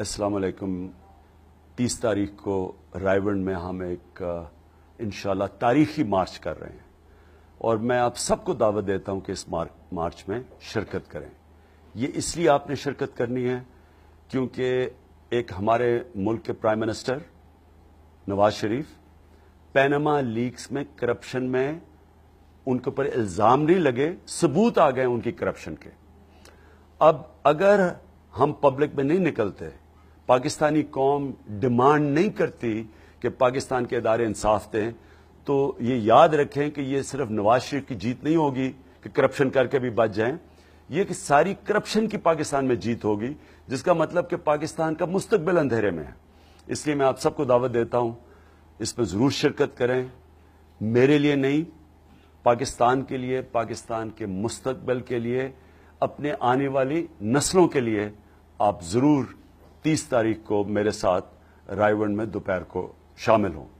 असलकम तीस तारीख को रायवन में हम एक इन तारीखी मार्च कर रहे हैं और मैं आप सबको दावत देता हूं कि इस मार्च में शिरकत करें ये इसलिए आपने शिरकत करनी है क्योंकि एक हमारे मुल्क के prime minister Nawaz Sharif Panama leaks में करप्शन में उनके ऊपर इल्जाम नहीं लगे सबूत आ गए उनकी करप्शन के अब अगर हम पब्लिक में नहीं निकलते पाकिस्तानी कौम डिमांड नहीं करती कि पाकिस्तान के अदारे इंसाफ दें तो ये याद रखें कि ये सिर्फ नवाज शरीफ की जीत नहीं होगी कि करप्शन करके भी बच जाएं ये कि सारी करप्शन की पाकिस्तान में जीत होगी जिसका मतलब कि पाकिस्तान का मुस्तबिल अंधेरे में है इसलिए मैं आप सबको दावत देता हूं इसमें ज़रूर शिरकत करें मेरे लिए नहीं पाकिस्तान के लिए पाकिस्तान के मुस्तबिल के लिए अपने आने वाली नस्लों के लिए आप ज़रूर तीस तारीख को मेरे साथ रायवन में दोपहर को शामिल हों